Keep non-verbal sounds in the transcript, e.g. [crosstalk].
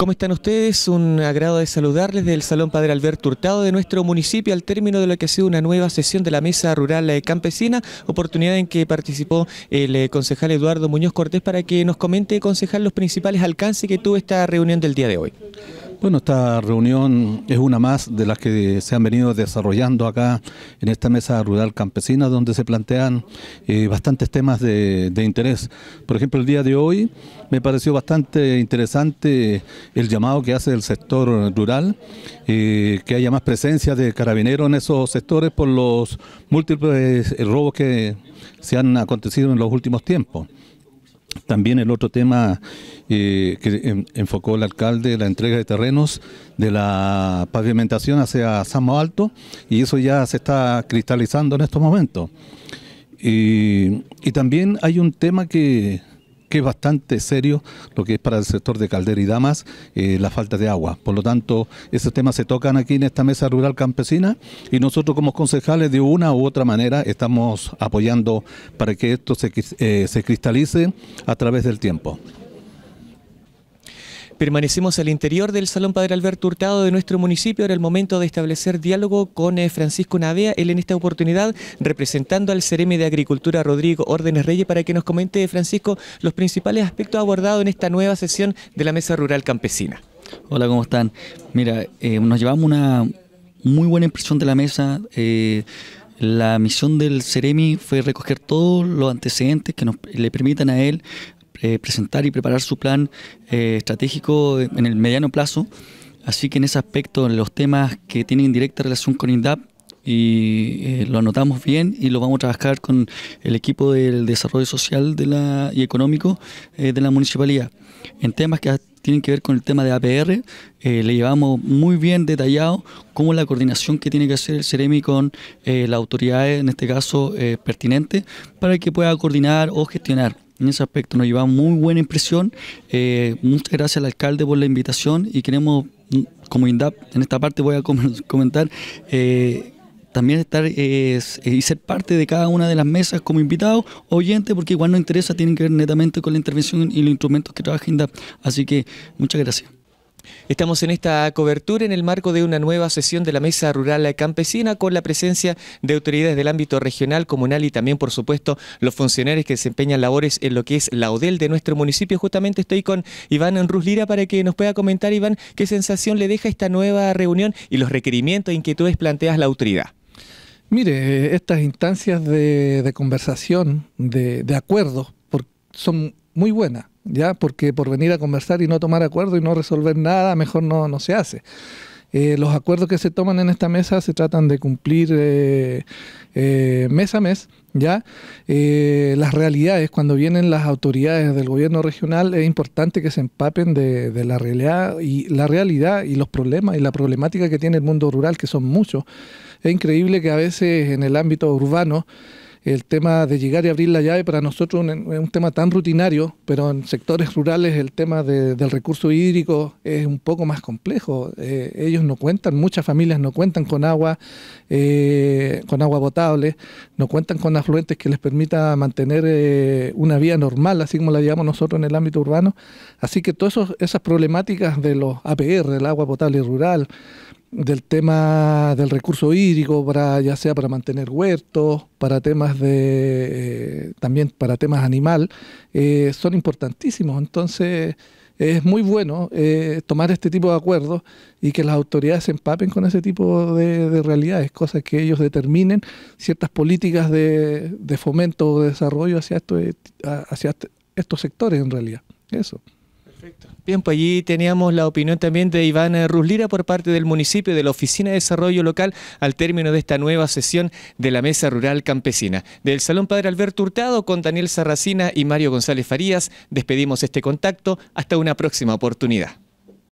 ¿Cómo están ustedes? Un agrado de saludarles del Salón Padre Alberto Hurtado de nuestro municipio al término de lo que ha sido una nueva sesión de la Mesa Rural eh, Campesina, oportunidad en que participó el eh, concejal Eduardo Muñoz Cortés para que nos comente, concejal, los principales alcances que tuvo esta reunión del día de hoy. Bueno, esta reunión es una más de las que se han venido desarrollando acá en esta mesa rural campesina, donde se plantean eh, bastantes temas de, interés. Por ejemplo, el día de hoy me pareció bastante interesante el llamado que hace el sector rural, eh, que haya más presencia de carabineros en esos sectores por los múltiples eh, robos que se han acontecido en los últimos tiempos. También el otro tema eh, que enfocó el alcalde, la entrega de terrenos de la pavimentación hacia Samo Alto, y eso ya se está cristalizando en estos momentos. y también hay un tema que que es bastante serio lo que es para el sector de Caldera y Damas, eh, la falta de agua. Por lo tanto, esos temas se tocan aquí en esta mesa rural campesina y nosotros como concejales de una u otra manera estamos apoyando para que esto se, eh, se cristalice a través del tiempo. Permanecemos al interior del Salón Padre Alberto Hurtado de nuestro municipio. Era el momento de establecer diálogo con eh, Francisco Navea, él en esta oportunidad representando al Ceremi de Agricultura Rodrigo Órdenes Reyes para que nos comente, Francisco, los principales aspectos abordados en esta nueva sesión de la Mesa Rural Campesina. Hola, ¿cómo están? Mira, eh, nos llevamos una muy buena impresión de la mesa. Eh, la misión del CEREMI fue recoger todos los antecedentes que le permitan a él eh, presentar y preparar su plan eh, estratégico en el mediano plazo. Así que en ese aspecto, los temas que tienen directa relación con INDAP y eh, lo anotamos bien y lo vamos a trabajar con el equipo del desarrollo social y económico de la municipalidad. En temas que tienen que ver con el tema de APR, le llevamos muy bien detallado cómo la coordinación que tiene que hacer el CEREMI con las autoridades, en este caso pertinente para que pueda coordinar o gestionar en ese aspecto. Nos lleva muy buena impresión. Eh, muchas gracias al alcalde por la invitación y queremos, como INDAP, en esta parte voy a [laughs] comentar, eh, también estar eh, y ser parte de cada una de las mesas como invitado oyente, porque igual nos interesa, tienen que ver netamente con la intervención y los instrumentos que trabaja INDAP. Así que muchas gracias. Estamos en esta cobertura en el marco de una nueva sesión de la Mesa Rural Campesina con la presencia de autoridades del ámbito regional, comunal y también, por supuesto, los funcionarios que desempeñan labores en lo que es la ODEL de nuestro municipio. Justamente estoy con Iván Ruslira para que nos pueda comentar, Iván, qué sensación le deja esta nueva reunión y los requerimientos e inquietudes planteas la autoridad. Mire, estas instancias de, conversación, de, de son muy buenas porque por venir a conversar y no tomar acuerdo y no resolver nada, mejor no, se hace. Eh, los acuerdos que se toman en esta mesa se tratan de cumplir eh, eh, mes a mes, ¿ya? las realidades, cuando vienen las autoridades del gobierno regional, es importante que se empapen de, de, la, realidad y, la realidad y los problemas y la problemática que tiene el mundo rural, que son muchos. Es increíble que a veces en el ámbito urbano el tema de llegar y abrir la llave para nosotros es un, tema tan rutinario, pero en sectores rurales el tema del recurso hídrico es un poco más complejo. Eh, ellos no cuentan, muchas familias no cuentan con agua, eh, con agua potable, no cuentan con afluentes que les permita mantener eh, una vía normal, así como la llamamos nosotros en el ámbito urbano. Así que todas esas problemáticas de los APR, el agua potable rural, del tema del recurso hídrico, para, ya sea para mantener huertos, para temas de eh, también para temas animal, eh, son importantísimos. Entonces es muy bueno eh, tomar este tipo de acuerdos y que las autoridades se empapen con ese tipo de, realidades, cosas que ellos determinen ciertas políticas de, de fomento o de desarrollo hacia, esto, hacia este, estos sectores en realidad. Eso. Perfecto. Bien, pues allí teníamos la opinión también de Ivana Ruslira por parte del municipio de la Oficina de Desarrollo Local al término de esta nueva sesión de la Mesa Rural Campesina. Del Salón Padre Alberto Hurtado con Daniel Sarracina y Mario González Farías, despedimos este contacto. Hasta una próxima oportunidad.